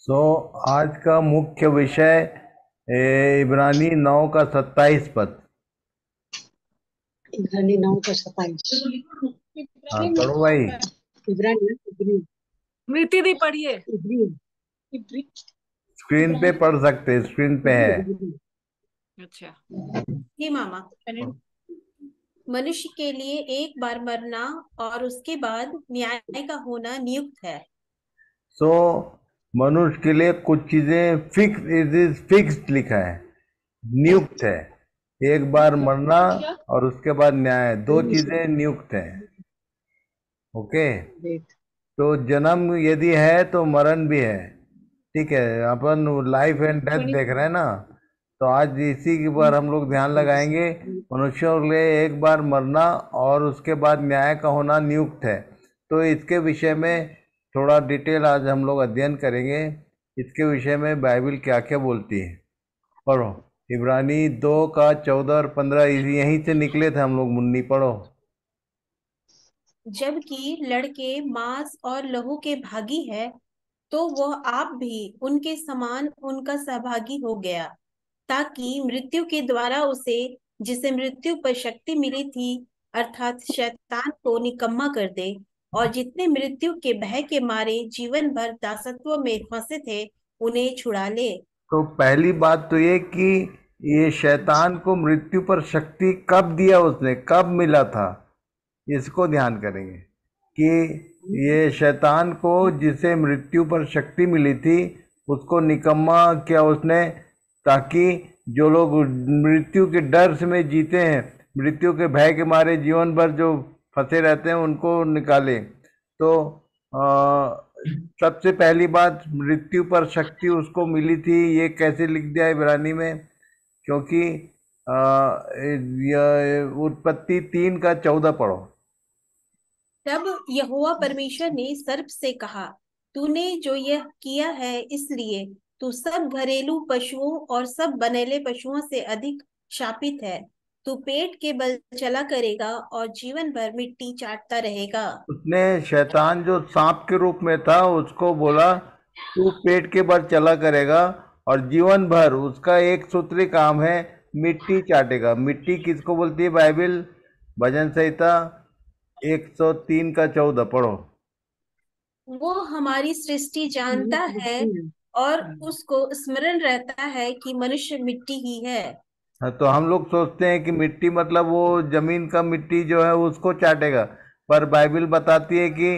सो so, आज का मुख्य विषय इब्रानी नौ का सत्ताईस पद इब्रानी नौ का सत्ताईस हाँ पढ़ो भाई इब्रानी दी पढ़िए स्क्रीन पे पढ़ सकते हैं स्क्रीन पे है अच्छा जी मामा मनुष्य के लिए एक बार मरना और उसके बाद न्याय का होना नियुक्त है सो so, मनुष्य के लिए कुछ चीज़ें फिक्स इट इज फिक्स्ड लिखा है नियुक्त है एक बार मरना और उसके बाद न्याय दो चीज़ें नियुक्त है ओके तो जन्म यदि है तो मरण भी है ठीक है अपन लाइफ एंड डेथ देख रहे हैं ना तो आज इसी के पर हम लोग ध्यान लगाएंगे मनुष्यों के लिए एक बार मरना और उसके बाद न्याय का होना नियुक्त है तो इसके विषय में थोड़ा डिटेल आज हम लोग अध्ययन करेंगे इसके विषय में बाइबल क्या क्या बोलती है पढ़ो इब्रानी दो का चौदह और पंद्रह यहीं से निकले थे हम लोग मुन्नी पढ़ो जबकि लड़के मांस और लहू के भागी है तो वह आप भी उनके समान उनका सहभागी हो गया ताकि मृत्यु के द्वारा उसे जिसे मृत्यु पर शक्ति मिली थी अर्थात शैतान को निकम्मा कर दे और जितने मृत्यु के भय के मारे जीवन भर दासत्व में फंसे थे उन्हें छुड़ा ले तो पहली बात तो ये कि ये शैतान को मृत्यु पर शक्ति कब दिया उसने कब मिला था इसको ध्यान करेंगे कि ये शैतान को जिसे मृत्यु पर शक्ति मिली थी उसको निकम्मा किया उसने ताकि जो लोग मृत्यु के डर में जीते हैं मृत्यु के भय के मारे जीवन भर जो फंसे रहते हैं उनको निकाले तो आ, सबसे पहली बात मृत्यु पर शक्ति उसको मिली थी ये कैसे लिख दिया इब्रानी में क्योंकि उत्पत्ति तीन का चौदह पढ़ो तब यहोवा परमेश्वर ने सर्प से कहा तूने जो यह किया है इसलिए तू सब घरेलू पशुओं और सब बनेले पशुओं से अधिक शापित है तू पेट के बल चला करेगा और जीवन भर मिट्टी चाटता रहेगा उसने शैतान जो सांप के रूप में था उसको बोला तू पेट के बल चला करेगा और जीवन भर उसका एक सूत्री काम है मिट्टी चाटेगा मिट्टी किसको बोलती है बाइबिल भजन संहिता 103 का चौदह पढ़ो वो हमारी सृष्टि जानता है और उसको स्मरण रहता है कि मनुष्य मिट्टी ही है हाँ, तो हम लोग सोचते हैं कि मिट्टी मतलब वो जमीन का मिट्टी जो है उसको चाटेगा पर बाइबल बताती है कि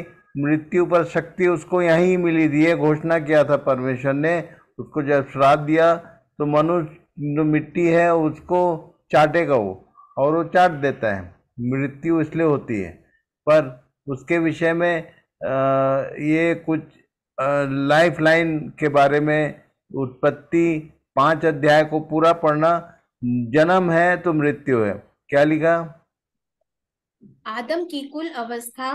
मृत्यु पर शक्ति उसको यहीं ही मिली थी ये घोषणा किया था परमेश्वर ने उसको जब श्राद्ध दिया तो मनुष्य जो मिट्टी है उसको चाटेगा वो और वो चाट देता है मृत्यु इसलिए होती है पर उसके विषय में ये कुछ लाइफ लाइन के बारे में उत्पत्ति पांच अध्याय को पूरा पढ़ना जन्म है तो मृत्यु है क्या लिखा आदम की कुल अवस्था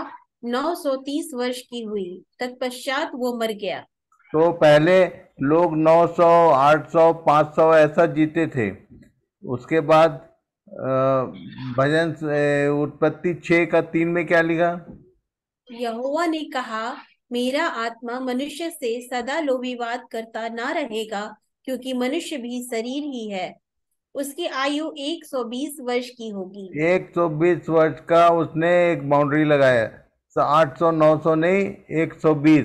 930 वर्ष की हुई तत्पश्चात वो मर गया तो पहले लोग 900, 800, 500 ऐसा जीते थे उसके बाद भजन उत्पत्ति छह का तीन में क्या लिखा यहोवा ने कहा मेरा आत्मा मनुष्य से सदा लोविवाद करता ना रहेगा क्योंकि मनुष्य भी शरीर ही है उसकी आयु 120 वर्ष की होगी 120 वर्ष का उसने एक बाउंड्री लगाया 800 900 नहीं 120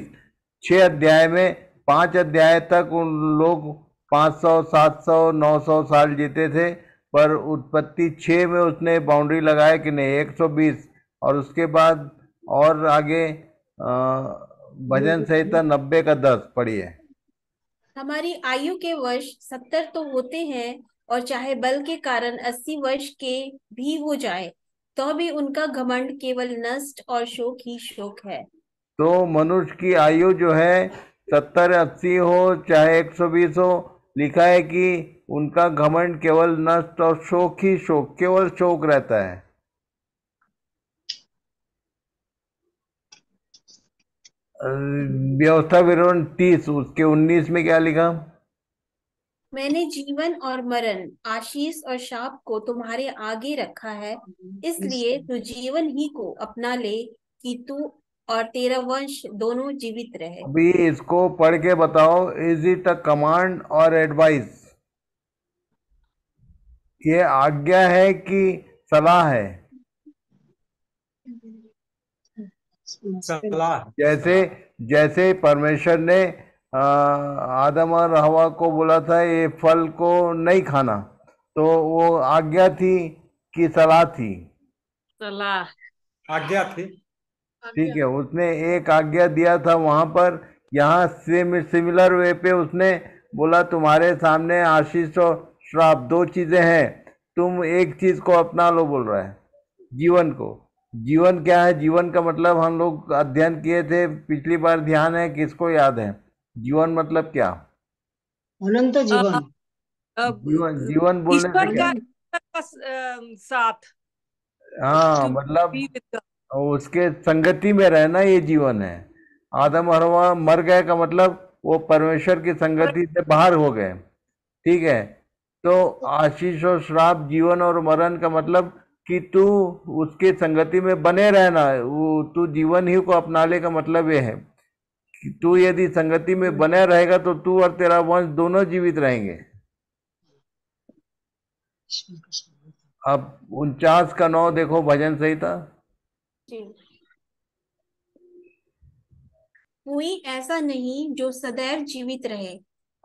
छह अध्याय में पांच अध्याय तक उन लोग 500 700 900 साल जीते थे पर उत्पत्ति छः में उसने बाउंड्री लगाया कि नहीं 120 और उसके बाद और आगे भजन हम्म। संहिता नब्बे का दस पढ़िए हमारी आयु के वर्ष सत्तर तो होते हैं और चाहे बल के कारण अस्सी वर्ष के भी हो जाए तो भी उनका घमंड केवल नष्ट और शोक ही शोक है तो मनुष्य की आयु जो है सत्तर अस्सी हो चाहे एक सौ बीस हो लिखा है कि उनका घमंड केवल नष्ट और शोक ही शोक केवल शोक रहता है व्यवस्था विवरण तीस उसके उन्नीस में क्या लिखा मैंने जीवन और मरण आशीष और शाप को तुम्हारे आगे रखा है इसलिए तू जीवन ही को अपना ले कि तू और तेरा वंश दोनों जीवित रहे अभी इसको पढ़ के बताओ इज इट अ कमांड और एडवाइस ये आज्ञा है कि सलाह है सलाह जैसे जैसे परमेश्वर ने आदम और हवा को बोला था ये फल को नहीं खाना तो वो आज्ञा थी कि सलाह थी सलाह आज्ञा थी ठीक है उसने एक आज्ञा दिया था वहां पर यहाँ सेम सिमिलर वे पे उसने बोला तुम्हारे सामने आशीष और श्राप दो चीजें हैं तुम एक चीज को अपना लो बोल रहा है जीवन को जीवन क्या है जीवन का मतलब हम लोग अध्ययन किए थे पिछली बार ध्यान है किसको याद है जीवन मतलब क्या अनंत जीवन जीवन जीवन बोलने से क्या साथ हाँ मतलब उसके संगति में रहना ये जीवन है आदम और हवा मर गए का मतलब वो परमेश्वर की संगति से बाहर हो गए ठीक है तो आशीष और श्राप जीवन और मरण का मतलब कि तू उसके संगति में बने रहना वो तू जीवन ही को अपना ले का मतलब ये है तू यदि संगति में बना रहेगा तो तू और तेरा वंश दोनों जीवित रहेंगे अब उनचास का नौ देखो भजन सही था कोई ऐसा नहीं जो सदैव जीवित रहे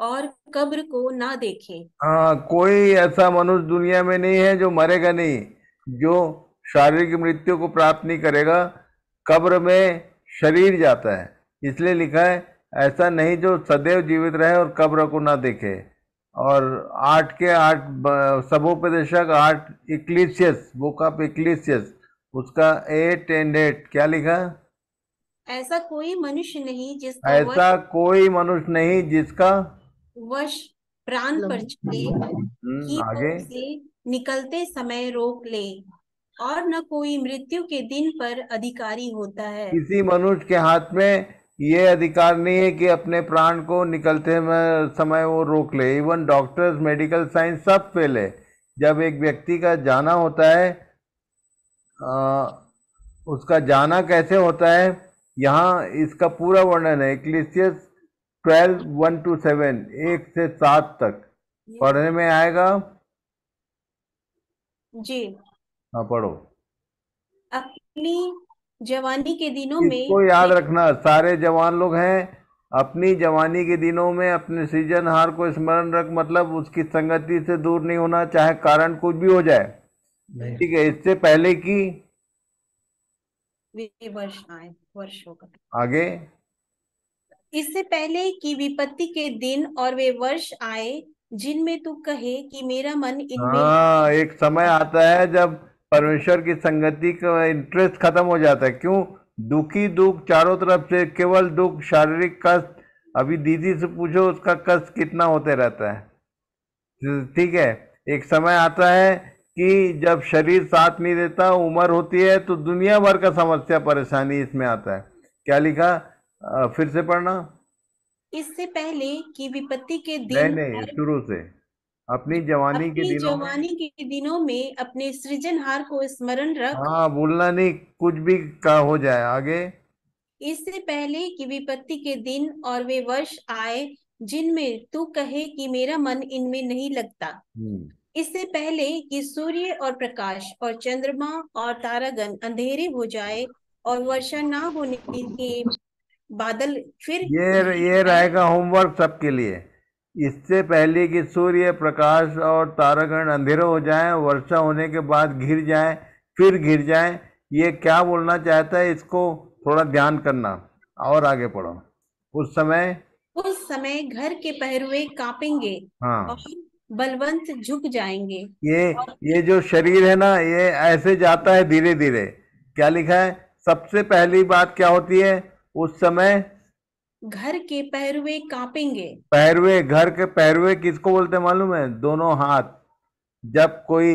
और कब्र को ना देखे हाँ कोई ऐसा मनुष्य दुनिया में नहीं है जो मरेगा नहीं जो शारीरिक मृत्यु को प्राप्त नहीं करेगा कब्र में शरीर जाता है इसलिए लिखा है ऐसा नहीं जो सदैव जीवित रहे और कब्र को ना देखे और आठ के आठ सबोपदेशक आठ इक्लिसियस बुक ऑफ इक्लिसियस उसका एट एंड एट क्या लिखा ऐसा कोई मनुष्य नहीं जिसका ऐसा कोई मनुष्य नहीं जिसका वश प्राण पर चले हम्म, आगे निकलते समय रोक ले और न कोई मृत्यु के दिन पर अधिकारी होता है किसी मनुष्य के हाथ में ये अधिकार नहीं है कि अपने प्राण को निकलते समय वो रोक ले इवन डॉक्टर्स मेडिकल साइंस सब फेल है जब एक व्यक्ति का जाना होता है आ, उसका जाना कैसे होता है यहाँ इसका पूरा वर्णन है Ecclesiastes twelve one two seven एक से सात तक पढ़ने में आएगा जी हाँ पढ़ो अपनी जवानी के दिनों में को याद रखना सारे जवान लोग हैं अपनी जवानी के दिनों में अपने सृजनहार को स्मरण रख मतलब उसकी संगति से दूर नहीं होना चाहे कारण कुछ भी हो जाए ठीक है इससे पहले की वर्ष आए वर्ष आगे इससे पहले की विपत्ति के दिन और वे वर्ष आए जिनमें तू कहे कि मेरा मन इनमें हाँ एक समय आता है जब परमेश्वर की संगति का इंटरेस्ट खत्म हो जाता है क्यों दुखी दुख चारों तरफ से केवल दुख शारीरिक कष्ट अभी दीदी से पूछो उसका कष्ट कितना होते रहता है ठीक है एक समय आता है कि जब शरीर साथ नहीं देता उम्र होती है तो दुनिया भर का समस्या परेशानी इसमें आता है क्या लिखा फिर से पढ़ना इससे पहले कि विपत्ति के दिन नहीं नहीं शुरू से अपनी जवानी के दिनों जवानी के दिनों में अपने सृजनहार को स्मरण रख हाँ भूलना नहीं कुछ भी का हो जाए आगे इससे पहले कि विपत्ति के दिन और वे वर्ष आए जिनमें तू कहे कि मेरा मन इनमें नहीं लगता हम्म। इससे पहले कि सूर्य और प्रकाश और चंद्रमा और तारागण अंधेरे हो जाए और वर्षा ना होने के बादल फिर ये ये रहेगा होमवर्क सबके लिए इससे पहले कि सूर्य प्रकाश और तारागण अंधेरे हो जाएं वर्षा होने के बाद घिर जाएं फिर घिर जाएं ये क्या बोलना चाहता है इसको थोड़ा ध्यान करना और आगे पढ़ो उस समय उस समय घर के पहरुए कांपेंगे हाँ बलवंत झुक जाएंगे ये ये जो शरीर है ना ये ऐसे जाता है धीरे धीरे क्या लिखा है सबसे पहली बात क्या होती है उस समय घर के पैरवे कांपेंगे पैरवे घर के पैरवे किसको बोलते मालूम है दोनों हाथ जब कोई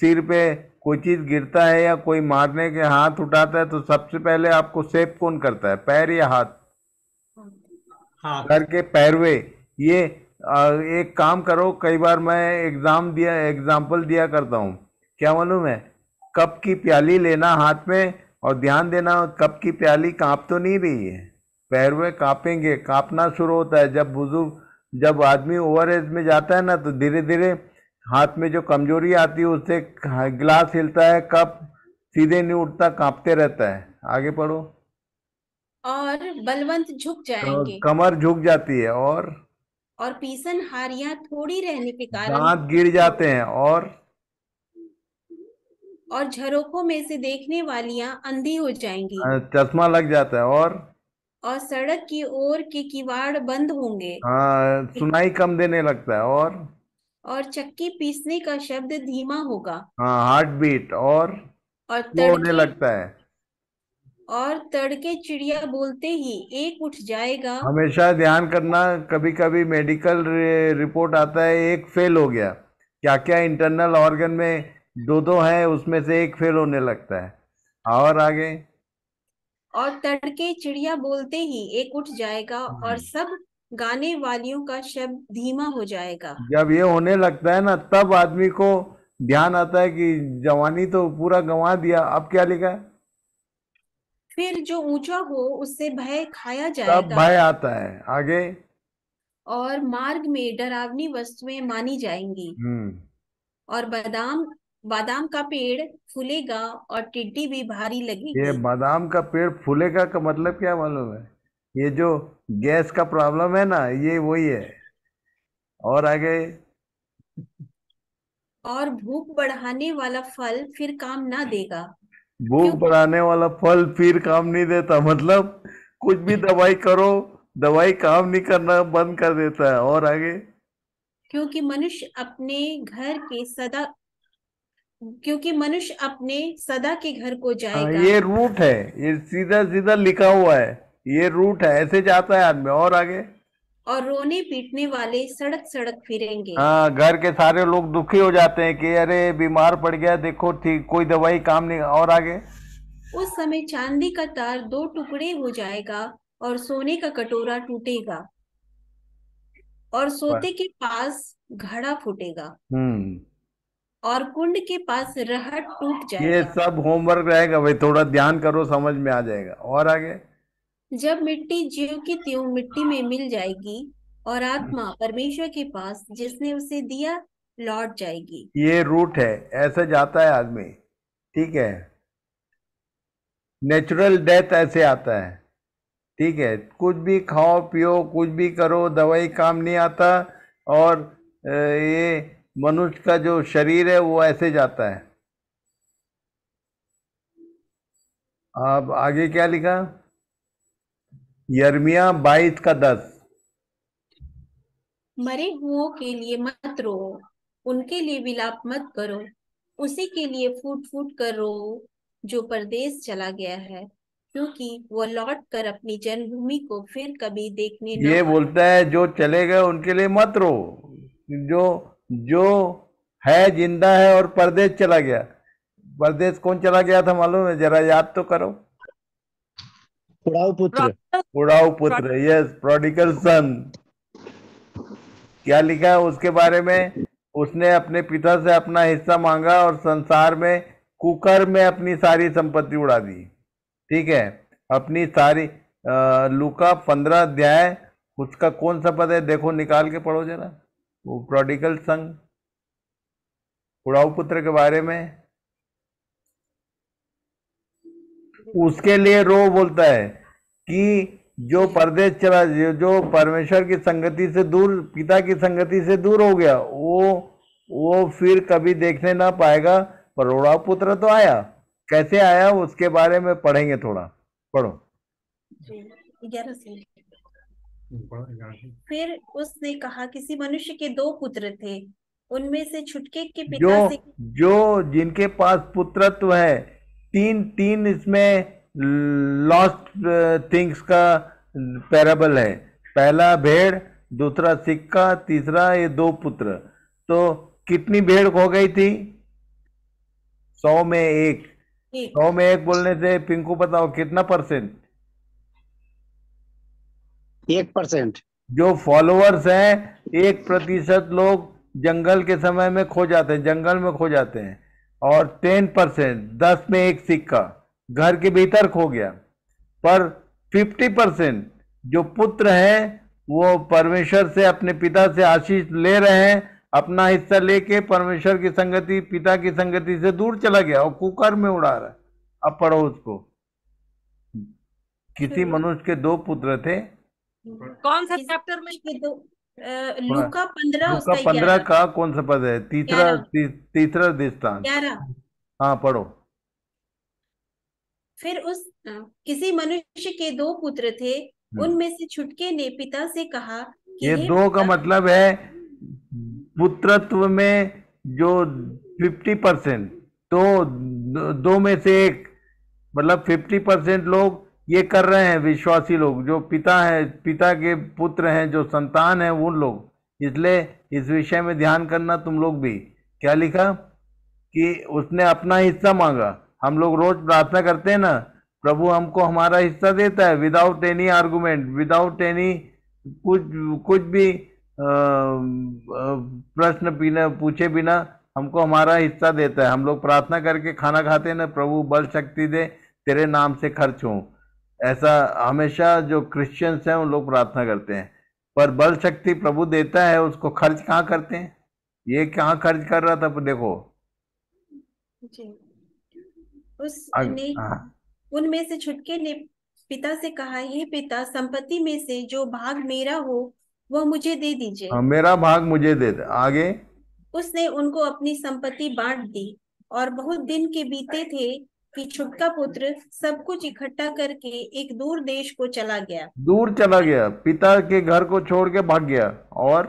सिर पे कोई चीज गिरता है या कोई मारने के हाथ उठाता है तो सबसे पहले आपको सेफ कौन करता है पैर या हाथ हाँ। घर के पैरवे ये एक काम करो कई बार मैं एग्जाम दिया एग्जाम्पल दिया करता हूँ क्या मालूम है कप की प्याली लेना हाथ में और ध्यान देना कप की प्याली कांप तो नहीं रही है में कांपेंगे कांपना शुरू होता है जब बुजुर्ग जब आदमी ओवर एज में जाता है ना तो धीरे धीरे हाथ में जो कमजोरी आती है उससे गिलास हिलता है कप सीधे नहीं उठता कांपते रहता है आगे पढ़ो और बलवंत झुक जाएंगे कमर झुक जाती है और और पीसन हारिया थोड़ी रहने के कारण दांत गिर जाते हैं और और झरोखों में से देखने वालियां अंधी हो जाएंगी चश्मा लग जाता है और और सड़क की ओर के किवाड़ बंद होंगे हाँ सुनाई कम देने लगता है और और चक्की पीसने का शब्द धीमा होगा हाँ हार्ट बीट और और तड़के लगता है और तड़के चिड़िया बोलते ही एक उठ जाएगा हमेशा ध्यान करना कभी कभी मेडिकल रिपोर्ट आता है एक फेल हो गया क्या क्या इंटरनल ऑर्गन में दो दो है उसमें से एक फेल होने लगता है और आगे और तड़के चिड़िया बोलते ही एक उठ जाएगा और हम्म। सब गाने वालियों का शब्द धीमा हो जाएगा जब ये होने लगता है ना तब आदमी को ध्यान आता है कि जवानी तो पूरा गंवा दिया अब क्या लिखा है फिर जो ऊंचा हो उससे भय खाया जाएगा तब भय आता है आगे और मार्ग में डरावनी वस्तुएं मानी जाएंगी हम्म। और बादाम बादाम का पेड़ फूलेगा और टिड्डी भी भारी लगेगी ये बादाम का पेड़ फूलेगा का मतलब क्या मालूम है ये जो गैस का प्रॉब्लम है ना ये वही है और आगे और भूख बढ़ाने वाला फल फिर काम ना देगा भूख बढ़ाने वाला फल फिर काम नहीं देता मतलब कुछ भी दवाई करो दवाई काम नहीं करना बंद कर देता है और आगे क्योंकि मनुष्य अपने घर के सदा क्योंकि मनुष्य अपने सदा के घर को हाँ, जाएगा ये रूट है ये सीधा सीधा लिखा हुआ है ये रूट है ऐसे जाता है आदमी और आगे और रोने पीटने वाले सड़क सड़क फिरेंगे हाँ घर के सारे लोग दुखी हो जाते हैं कि अरे बीमार पड़ गया देखो ठीक कोई दवाई काम नहीं और आगे उस समय चांदी का तार दो टुकड़े हो जाएगा और सोने का कटोरा टूटेगा और सोते के पास घड़ा फूटेगा हम्म और कुंड के पास रहट टूट जाए ये सब होमवर्क रहेगा भाई थोड़ा ध्यान करो समझ में आ जाएगा और आगे जब मिट्टी जीव की त्यों मिट्टी में मिल जाएगी और आत्मा परमेश्वर के पास जिसने उसे दिया लौट जाएगी ये रूट है ऐसे जाता है आदमी ठीक है नेचुरल डेथ ऐसे आता है ठीक है कुछ भी खाओ पियो कुछ भी करो दवाई काम नहीं आता और ये मनुष्य का जो शरीर है वो ऐसे जाता है अब आगे क्या लिखा यर्मिया बाईस का दस मरे हुओं के लिए मत रो उनके लिए विलाप मत करो उसी के लिए फूट फूट कर रो जो परदेश चला गया है क्योंकि वो लौट कर अपनी जन्मभूमि को फिर कभी देखने ये बोलता है जो चले गए उनके लिए मत रो जो जो है जिंदा है और परदेश चला गया परदेश कौन चला गया था मालूम है जरा याद तो करो उड़ाऊ पुत्र उड़ाऊ पुत्र यस प्रोडिकल सन क्या लिखा है उसके बारे में उसने अपने पिता से अपना हिस्सा मांगा और संसार में कुकर में अपनी सारी संपत्ति उड़ा दी ठीक है अपनी सारी लुका पंद्रह अध्याय उसका कौन सा पद है देखो निकाल के पढ़ो जरा वो प्रोडिकल सन उड़ाऊ पुत्र के बारे में उसके लिए रो बोलता है कि जो परदेश चला जो परमेश्वर की संगति से दूर पिता की संगति से दूर हो गया वो वो फिर कभी देखने ना पाएगा पर उड़ाऊ पुत्र तो आया कैसे आया उसके बारे में पढ़ेंगे थोड़ा पढ़ो ग्यारह फिर उसने कहा किसी मनुष्य के दो पुत्र थे उनमें से छुटके के पिता जो, से जो जिनके पास पुत्रत्व है तीन तीन इसमें लॉस्ट थिंग्स का पैराबल है पहला भेड़ दूसरा सिक्का तीसरा ये दो पुत्र तो कितनी भेड़ खो गई थी सौ में एक सौ में एक बोलने से पिंकू बताओ कितना परसेंट एक परसेंट जो फॉलोअर्स हैं एक प्रतिशत लोग जंगल के समय में खो जाते हैं जंगल में खो जाते हैं और टेन परसेंट दस में एक सिक्का घर के भीतर खो गया पर फिफ्टी परसेंट जो पुत्र हैं वो परमेश्वर से अपने पिता से आशीष ले रहे हैं अपना हिस्सा लेके परमेश्वर की संगति पिता की संगति से दूर चला गया और कुकर में उड़ा रहा है अब पढ़ो उसको किसी मनुष्य के दो पुत्र थे कौन सा चैप्टर में हाँ। लूका पंद्रह लूका पंद्रह का कौन सा पद है तीसरा तीसरा दृष्टांत हाँ पढ़ो फिर उस किसी मनुष्य के दो पुत्र थे हम्म। उनमें से छुटके ने पिता से कहा कि ये दो का मतलब है पुत्रत्व में जो फिफ्टी परसेंट तो दो में से एक मतलब फिफ्टी परसेंट लोग ये कर रहे हैं विश्वासी लोग जो पिता है पिता के पुत्र हैं जो संतान हैं उन लोग इसलिए इस विषय में ध्यान करना तुम लोग भी क्या लिखा कि उसने अपना हिस्सा मांगा हम लोग रोज प्रार्थना करते हैं ना प्रभु हमको हमारा हिस्सा देता है without any argument without any कुछ कुछ भी प्रश्न बिना पूछे बिना हमको हमारा हिस्सा देता है हम लोग प्रार्थना करके खाना खाते हैं ना प्रभु बल शक्ति दे तेरे नाम से खर्च हों ऐसा हमेशा जो क्रिश्चियंस हैं उन लोग प्रार्थना करते हैं पर बल शक्ति प्रभु देता है उसको खर्च कहाँ करते हैं ये कहाँ खर्च कर रहा था देखो उसने हाँ। उनमें से छुटके ने पिता से कहा यह पिता संपत्ति में से जो भाग मेरा हो वह मुझे दे दीजिए हाँ, मेरा भाग मुझे दे दे आगे उसने उनको अपनी संपत्ति बांट दी और बहुत दिन के बीते थे कि छुटका पुत्र सब कुछ इकट्ठा करके एक दूर देश को चला गया दूर चला गया पिता के घर को छोड़ के भाग गया और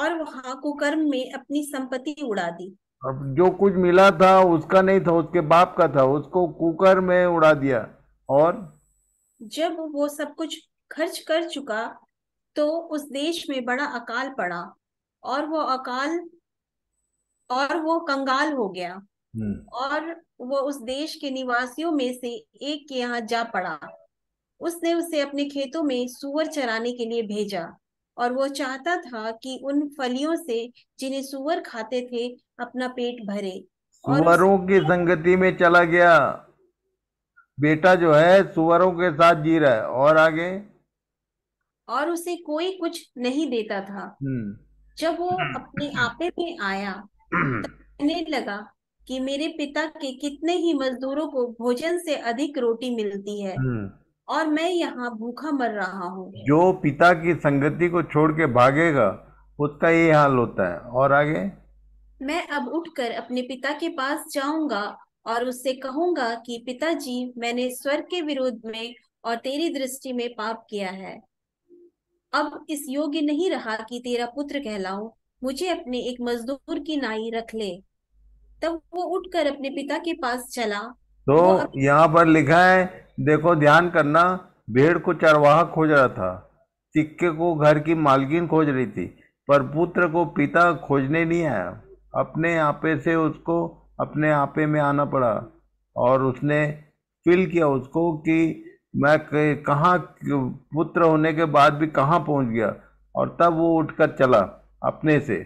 और वहाँ कुकर्म में अपनी संपत्ति उड़ा दी अब जो कुछ मिला था उसका नहीं था उसके बाप का था उसको कुकर में उड़ा दिया और जब वो सब कुछ खर्च कर चुका तो उस देश में बड़ा अकाल पड़ा और वो अकाल और वो कंगाल हो गया हम्म। और वो उस देश के निवासियों में से एक के यहाँ जा पड़ा उसने उसे अपने खेतों में सुअर चराने के लिए भेजा और वो चाहता था कि उन फलियों से जिन्हें सुअर खाते थे अपना पेट भरे सुअरों की संगति में चला गया बेटा जो है सुअरों के साथ जी रहा है और आगे और उसे कोई कुछ नहीं देता था हम्म। जब वो हम्म। अपने आपे में आया तो लगा कि मेरे पिता के कितने ही मजदूरों को भोजन से अधिक रोटी मिलती है हम्म। और मैं यहाँ भूखा मर रहा हूँ जो पिता की संगति को छोड़ के भागेगा उसका ये हाल होता है और आगे मैं अब उठकर अपने पिता के पास जाऊंगा और उससे कहूंगा कि पिताजी मैंने स्वर्ग के विरोध में और तेरी दृष्टि में पाप किया है अब इस योग्य नहीं रहा कि तेरा पुत्र कहलाऊं मुझे अपने एक मजदूर की नाई रख ले तब वो उठकर अपने पिता के पास चला तो यहाँ पर लिखा है देखो ध्यान करना भेड़ को चरवाहा खोज रहा था सिक्के को घर की मालकिन खोज रही थी पर पुत्र को पिता खोजने नहीं आया अपने आपे से उसको अपने आपे में आना पड़ा और उसने फील किया उसको कि मैं कहाँ पुत्र होने के बाद भी कहाँ पहुँच गया और तब वो उठकर चला अपने से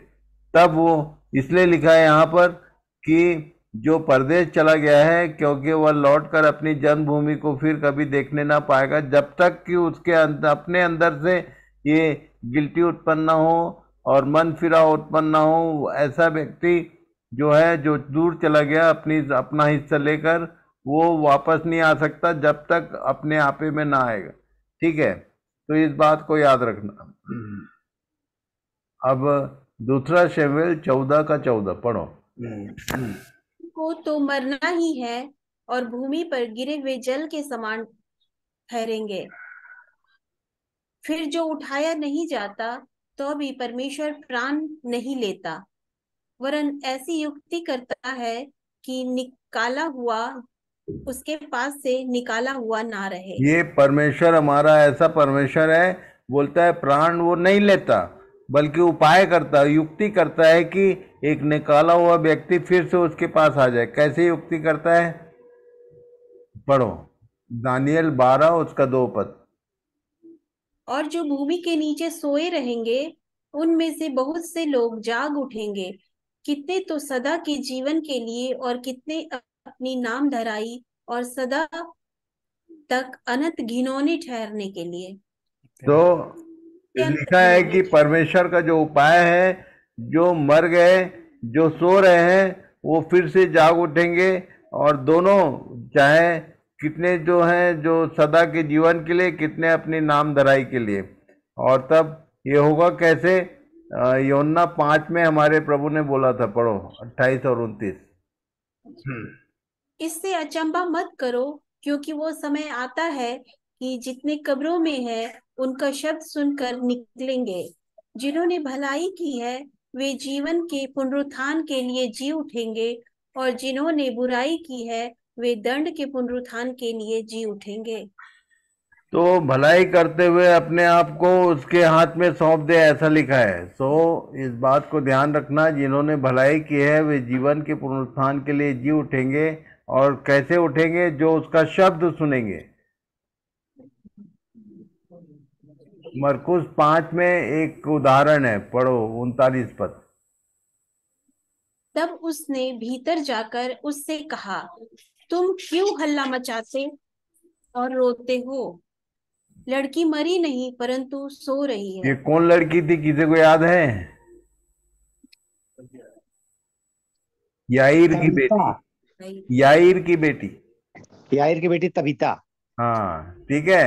तब वो इसलिए लिखा है यहाँ पर कि जो परदेश चला गया है क्योंकि वह लौटकर अपनी जन्मभूमि को फिर कभी देखने ना पाएगा जब तक कि उसके अंदर, अपने अंदर से ये गिल्टी उत्पन्न ना हो और मन फिराव उत्पन्न ना हो ऐसा व्यक्ति जो है जो दूर चला गया अपनी अपना हिस्सा लेकर वो वापस नहीं आ सकता जब तक अपने आपे में ना आएगा ठीक है तो इस बात को याद रखना हम्म। अब दूसरा शेवेल चौदह का चौदह पढ़ो को तो मरना ही है और भूमि पर गिरे हुए जल के समान ठहरेंगे फिर जो उठाया नहीं जाता तो भी परमेश्वर प्राण नहीं लेता वरन ऐसी युक्ति करता है कि निकाला हुआ उसके पास से निकाला हुआ ना रहे ये परमेश्वर हमारा ऐसा परमेश्वर है बोलता है प्राण वो नहीं लेता बल्कि उपाय करता है युक्ति करता है कि एक निकाला हुआ व्यक्ति फिर से उसके पास आ जाए कैसे युक्ति करता है पढ़ो दानियल बारह उसका दो पद और जो भूमि के नीचे सोए रहेंगे उनमें से बहुत से लोग जाग उठेंगे कितने तो सदा के जीवन के लिए और कितने अपनी नाम धराई और सदा तक अनंत घिनौने ठहरने के लिए तो लिखा है कि परमेश्वर का जो उपाय है जो मर गए जो सो रहे हैं वो फिर से जाग उठेंगे और दोनों चाहे कितने जो हैं जो सदा के जीवन के लिए कितने अपनी नाम धराई के लिए और तब ये होगा कैसे योना पांच में हमारे प्रभु ने बोला था पढ़ो अट्ठाईस और उनतीस अच्छा। इससे अचंबा मत करो क्योंकि वो समय आता है कि जितने कब्रों में है उनका शब्द सुनकर निकलेंगे जिन्होंने भलाई की है वे जीवन के पुनरुत्थान के लिए जी उठेंगे और जिन्होंने बुराई की है वे दंड के पुनरुत्थान के लिए जी उठेंगे तो भलाई करते हुए अपने आप को उसके हाथ में सौंप दे ऐसा लिखा है सो so, इस बात को ध्यान रखना जिन्होंने भलाई की है वे जीवन के पुनरुत्थान के लिए जी उठेंगे और कैसे उठेंगे जो उसका शब्द सुनेंगे मरकुस पांच में एक उदाहरण है पढ़ो उनतालीस पद तब उसने भीतर जाकर उससे कहा तुम क्यों हल्ला मचाते और रोते हो लड़की मरी नहीं परंतु सो रही है ये कौन लड़की थी किसी को याद है याईर की बेटी याईर की बेटी याईर की बेटी तबीता हाँ ठीक है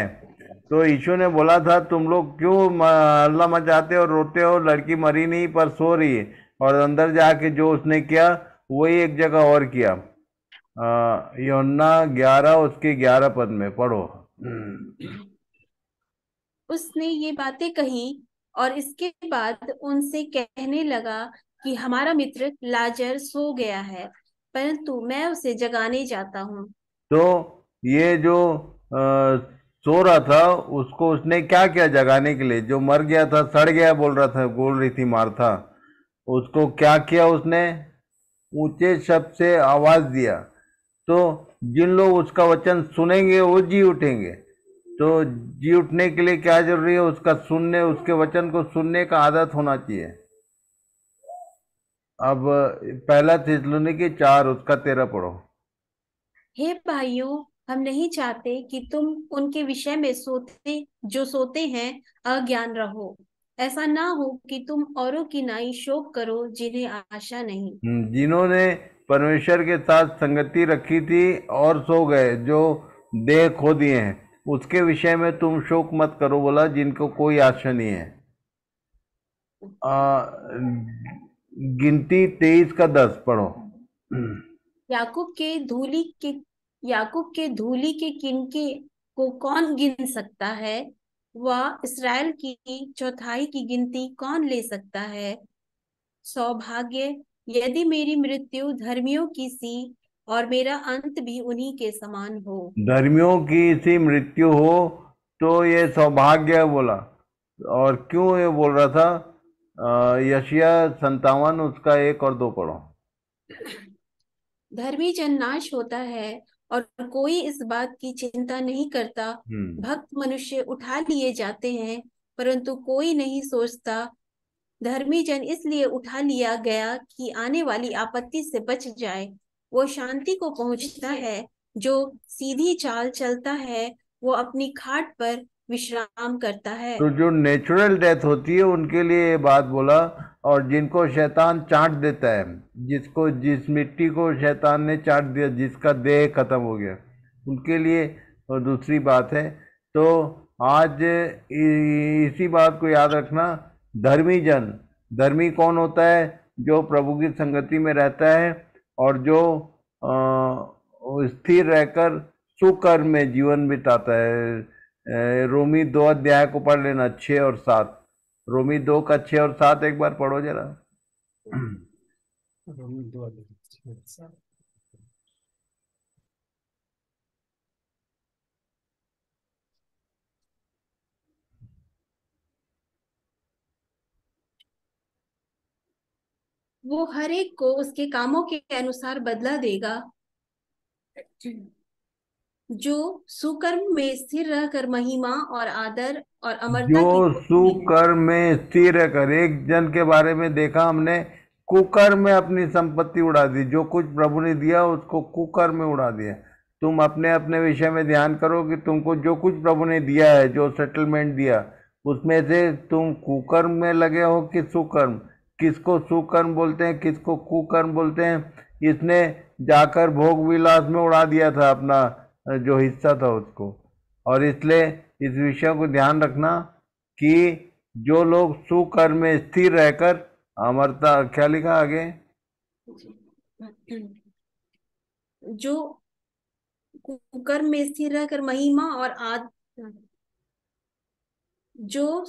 तो यीशु ने बोला था तुम लोग क्यों अल्लाह मचाते हो रोते हो लड़की मरी नहीं पर सो रही है और अंदर जाके जो उसने किया वही एक जगह और किया योन्ना ग्यारह उसके ग्यारह पद में पढ़ो हम्म। उसने ये बातें कही और इसके बाद उनसे कहने लगा कि हमारा मित्र लाजर सो गया है परंतु मैं उसे जगाने जाता हूँ तो ये जो आ, सो रहा था उसको उसने क्या किया जगाने के लिए जो मर गया था सड़ गया बोल रहा था बोल रही थी मारथा उसको क्या किया उसने ऊंचे शब्द से आवाज़ दिया तो जिन लोग उसका वचन सुनेंगे वो जी उठेंगे तो जी उठने के लिए क्या जरूरी है उसका सुनने उसके वचन को सुनने का आदत होना चाहिए अब पहला थिसलुनी की चार उसका तेरह पढ़ो हे भाइयों हम नहीं चाहते कि तुम उनके विषय में सोते जो सोते हैं अज्ञान रहो ऐसा ना हो कि तुम औरों की नाई शोक करो जिन्हें आशा नहीं हम्म, जिन्होंने परमेश्वर के साथ संगति रखी थी और सो गए जो देह खो दिए हैं उसके विषय में तुम शोक मत करो बोला जिनको कोई आशा नहीं है आ, गिनती तेईस का दस पढ़ो याकूब के धूली के याकूब के धूली के किनके को कौन गिन सकता है वह इसराइल की चौथाई की गिनती कौन ले सकता है सौभाग्य यदि मेरी मृत्यु धर्मियों की सी और मेरा अंत भी उन्हीं के समान हो धर्मियों की सी मृत्यु हो तो ये सौभाग्य बोला और क्यों ये बोल रहा था यशिया संतावन उसका एक और दो पढ़ो धर्मी जन नाश होता है और कोई इस बात की चिंता नहीं करता हम्म। भक्त मनुष्य उठा लिए जाते हैं परंतु कोई नहीं सोचता धर्मी जन इसलिए उठा लिया गया कि आने वाली आपत्ति से बच जाए वो शांति को पहुंचता है जो सीधी चाल चलता है वो अपनी खाट पर विश्राम करता है तो जो नेचुरल डेथ होती है उनके लिए ये बात बोला और जिनको शैतान चाट देता है जिसको जिस मिट्टी को शैतान ने चाट दिया जिसका देह खत्म हो गया उनके लिए और दूसरी बात है तो आज इसी बात को याद रखना धर्मी जन धर्मी कौन होता है जो प्रभु की संगति में रहता है और जो स्थिर रहकर सुकर्म में जीवन बिताता है रोमी दो अध्याय को पढ़ लेना छः और सात रोमी दो का छः और सात एक बार पढ़ो जरा रोमी दो अध्याय वो हर एक को उसके कामों के अनुसार बदला देगा जो सुकर्म में स्थिर रहकर महिमा और आदर और अमरता जो सुकर्म में स्थिर रहकर एक जन के बारे में देखा हमने कुकर में अपनी संपत्ति उड़ा दी जो कुछ प्रभु ने दिया उसको कुकर में उड़ा दिया तुम अपने अपने विषय में ध्यान करो कि तुमको जो कुछ प्रभु ने दिया है जो सेटलमेंट दिया उसमें से तुम कुकर्म में लगे हो कि सुकर्म किसको सुकर्म बोलते हैं किसको कुकर्म बोलते हैं इसने जाकर भोग विलास में उड़ा दिया था अपना जो हिस्सा था उसको और इसलिए इस विषय को ध्यान रखना कि जो लोग सुकर्म में स्थिर रहकर अमरता क्या लिखा आगे जो कुकर्म में स्थिर रहकर महिमा और आद जो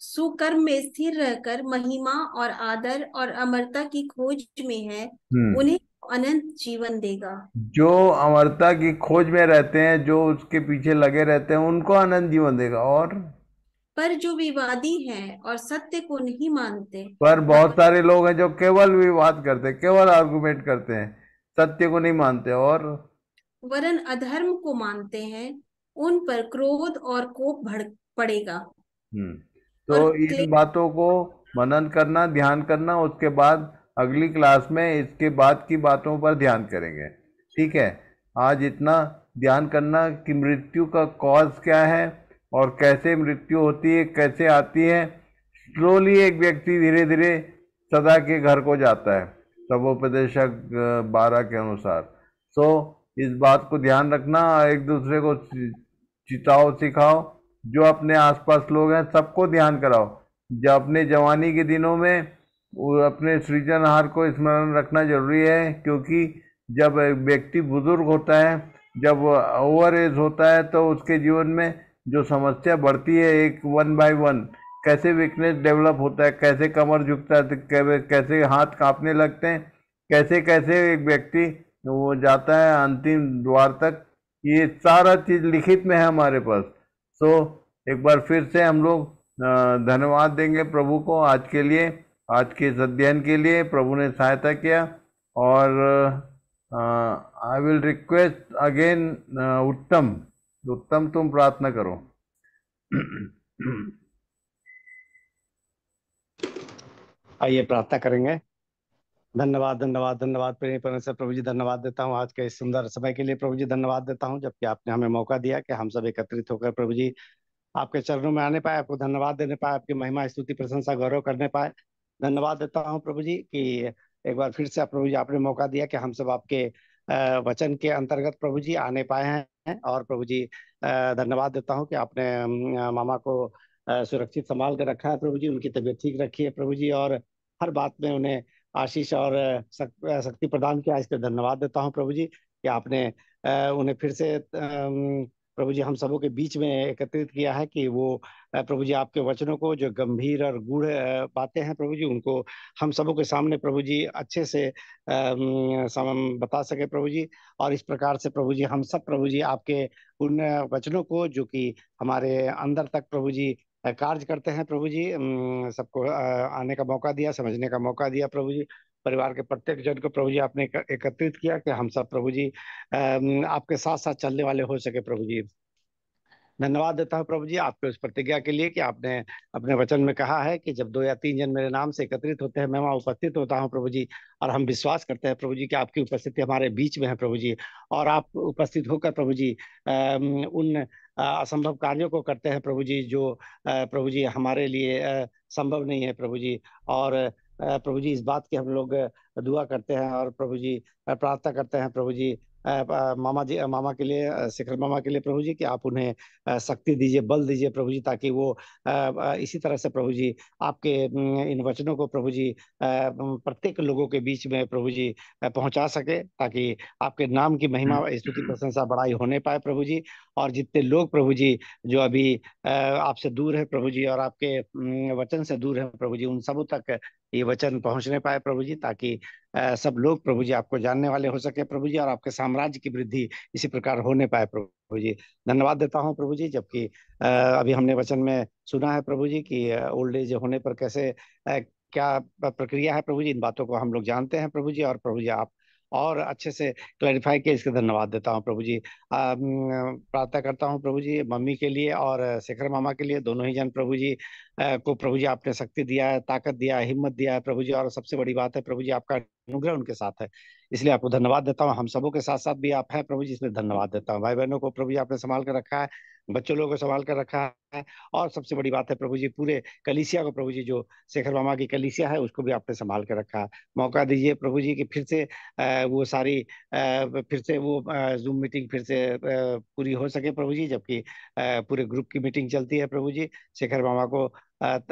सुकर्म में स्थिर रहकर महिमा और आदर और अमरता की खोज में है हम्म। उन्हें अनंत जीवन देगा जो अमरता की खोज में रहते हैं जो उसके पीछे लगे रहते हैं उनको अनंत जीवन देगा और पर जो विवादी हैं और सत्य को नहीं मानते पर बहुत सारे लोग हैं जो केवल विवाद करते केवल आर्गुमेंट करते हैं सत्य को नहीं मानते और वरन अधर्म को मानते हैं उन पर क्रोध और कोप भड़क पड़ेगा हम्म। तो इन बातों को मनन करना ध्यान करना उसके बाद अगली क्लास में इसके बाद की बातों पर ध्यान करेंगे ठीक है आज इतना ध्यान करना कि मृत्यु का कॉज क्या है और कैसे मृत्यु होती है कैसे आती है स्लोली एक व्यक्ति धीरे धीरे सदा के घर को जाता है सर्वोपदेशक बारह के अनुसार सो so, इस बात को ध्यान रखना एक दूसरे को चिताओ सिखाओ जो अपने आसपास लोग हैं सबको ध्यान कराओ जब अपने जवानी के दिनों में अपने सृजनहार को स्मरण रखना जरूरी है क्योंकि जब व्यक्ति बुजुर्ग होता है जब ओवर एज होता है तो उसके जीवन में जो समस्या बढ़ती है एक वन बाय वन कैसे वीकनेस डेवलप होता है कैसे कमर झुकता है कैसे हाथ कांपने लगते हैं कैसे कैसे एक व्यक्ति वो जाता है अंतिम द्वार तक ये सारा चीज़ लिखित में है हमारे पास तो एक बार फिर से हम लोग धन्यवाद देंगे प्रभु को आज के लिए आज के इस अध्ययन के लिए प्रभु ने सहायता किया और आई विल रिक्वेस्ट अगेन उत्तम उत्तम तुम प्रार्थना करो आइए प्रार्थना करेंगे धन्यवाद धन्यवाद धन्यवाद प्रेमी प्रभु जी धन्यवाद देता हूँ आज के इस सुंदर समय के लिए प्रभु जी धन्यवाद देता हूँ जबकि आपने हमें मौका दिया कि हम सब एकत्रित होकर प्रभु जी आपके चरणों में आने पाए आपको धन्यवाद देने पाए आपकी महिमा स्तुति प्रशंसा गौरव करने पाए धन्यवाद देता हूँ प्रभु जी कि एक बार फिर से प्रभु जी आपने मौका दिया कि हम सब आपके वचन के अंतर्गत प्रभु जी आने पाए हैं और प्रभु जी धन्यवाद देता हूँ कि आपने मामा को सुरक्षित संभाल कर रखा है प्रभु जी उनकी तबीयत ठीक रखी है प्रभु जी और हर बात में उन्हें आशीष और शक्ति प्रदान किया इसलिए धन्यवाद देता हूँ प्रभु जी कि आपने उन्हें फिर से प्रभु जी हम सबों के बीच में एकत्रित किया है कि वो प्रभु जी आपके वचनों को जो गंभीर और गूढ़ बातें हैं प्रभु जी उनको हम सबों के सामने प्रभु जी अच्छे से बता सके प्रभु जी और इस प्रकार से प्रभु जी हम सब प्रभु जी आपके उन वचनों को जो कि हमारे अंदर तक प्रभु जी कार्य करते हैं प्रभु जी सबको आने का मौका दिया समझने का मौका दिया प्रभु जी परिवार के प्रत्येक जन को प्रभु जी आपने एकत्रित किया कि हम सब प्रभु जी आपके साथ साथ चलने वाले हो सके प्रभु जी धन्यवाद देता हूँ प्रभु जी आपके उस प्रतिज्ञा के लिए कि आपने अपने वचन में कहा है कि जब दो या तीन जन मेरे नाम से एकत्रित होते हैं मैं वहाँ उपस्थित होता हूँ प्रभु जी और हम विश्वास करते हैं प्रभु जी कि आपकी उपस्थिति हमारे बीच में है प्रभु जी और आप उपस्थित होकर प्रभु जी उन असंभव कार्यों को करते हैं प्रभु जी जो प्रभु जी हमारे लिए संभव नहीं है प्रभु जी और प्रभु जी इस बात की हम लोग दुआ करते हैं और प्रभु जी प्रार्थना करते हैं प्रभु जी मामा जी मामा के लिए शिखर मामा के लिए प्रभु जी कि आप उन्हें शक्ति दीजिए बल दीजिए प्रभु जी ताकि वो इसी तरह से प्रभु जी आपके इन वचनों को प्रभु जी प्रत्येक लोगों के बीच में प्रभु जी पहुंचा सके ताकि आपके नाम की महिमा स्तुति हम्म। की प्रशंसा बढ़ाई होने पाए प्रभु जी और जितने लोग प्रभु जी जो अभी आपसे दूर है प्रभु जी और आपके वचन से दूर है प्रभु जी उन सबों तक ये वचन पहुंचने पाए प्रभु जी ताकि सब लोग प्रभु जी आपको जानने वाले हो सके प्रभु जी और आपके साम्राज्य की वृद्धि इसी प्रकार होने पाए प्रभु जी धन्यवाद देता हूँ प्रभु जी जबकि अभी हमने वचन में सुना है प्रभु जी की ओल्ड एज होने पर कैसे क्या प्रक्रिया है प्रभु जी इन बातों को हम लोग जानते हैं प्रभु जी और प्रभु जी आप और अच्छे से क्लैरिफाई किया इसके धन्यवाद देता हूँ प्रभु जी प्रार्थना करता हूँ प्रभु जी मम्मी के लिए और शेखर मामा के लिए दोनों ही जन प्रभु जी को प्रभु जी आपने शक्ति दिया है ताकत दिया है हिम्मत दिया है प्रभु जी और सबसे बड़ी बात है प्रभु जी आपका अनुग्रह उनके साथ है इसलिए आपको धन्यवाद देता हूँ हम सबों के साथ साथ भी आप हैं प्रभु जी इसलिए धन्यवाद देता हूँ भाई बहनों को प्रभु जी आपने संभाल कर रखा है बच्चों लोगों को संभाल कर रखा है और सबसे बड़ी बात है प्रभु जी पूरे कलिसिया को प्रभु जी जो शेखर मामा की कलिसिया है उसको भी आपने संभाल कर रखा है मौका दीजिए प्रभु जी की फिर से वो सारी फिर से वो जूम मीटिंग फिर से पूरी हो सके प्रभु जी जबकि पूरे ग्रुप की मीटिंग चलती है प्रभु जी शेखर मामा को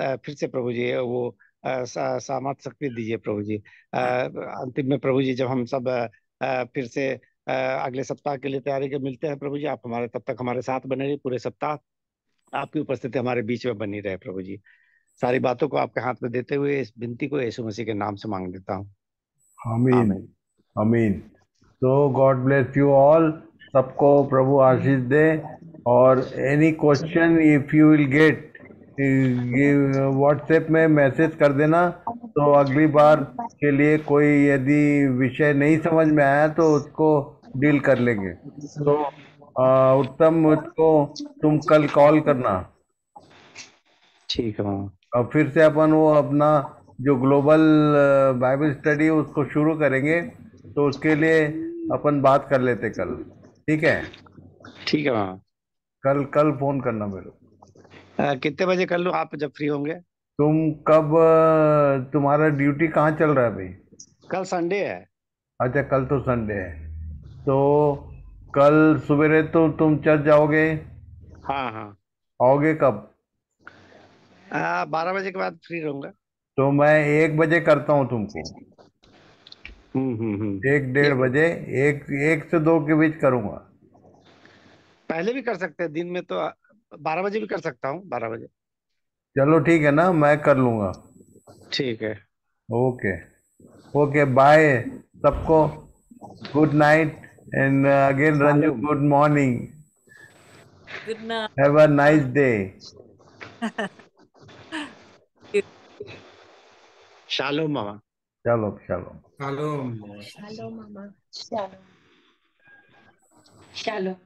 फिर से प्रभु जी वो सामर्थ शक्ति दीजिए प्रभु जी हाँ। अंतिम में प्रभु जी जब हम सब फिर से अगले सप्ताह के लिए तैयारी के मिलते हैं प्रभु जी आप हमारे तब तक हमारे साथ बने रहिए पूरे सप्ताह आपकी उपस्थिति हमारे बीच में बनी रहे प्रभु जी सारी बातों को आपके हाथ में देते हुए इस विनती को यीशु मसीह के नाम से मांग देता हूँ अमीन अमीन तो गॉड ब्लेस यू ऑल सबको प्रभु आशीष दे और any question if you will get ये व्हाट्सएप में मैसेज कर देना तो अगली बार के लिए कोई यदि विषय नहीं समझ में आया तो उसको डील कर लेंगे तो उत्तम उसको तुम कल कॉल करना ठीक है और फिर से अपन वो अपना जो ग्लोबल बाइबल स्टडी उसको शुरू करेंगे तो उसके लिए अपन बात कर लेते कल ठीक है ठीक है कल कल फोन करना मेरे को कितने बजे कर लूँ आप जब फ्री होंगे तुम कब तुम्हारा ड्यूटी कहाँ चल रहा है भाई कल संडे है अच्छा कल तो संडे है तो कल सवेरे तो तुम चर्च जाओगे हाँ हाँ आओगे कब बारह बजे के बाद फ्री रहूंगा तो मैं एक बजे करता हूँ तुमको हम्म, हम्म, हम्म। एक डेढ़ बजे एक एक से दो के बीच करूंगा पहले भी कर सकते हैं दिन में तो बारह बजे भी कर सकता हूँ बारह बजे चलो ठीक है ना मैं कर लूंगा ठीक है ओके ओके बाय सबको good night and again Ranju good morning good night have a nice day चलो मामा चलो शालोम मामा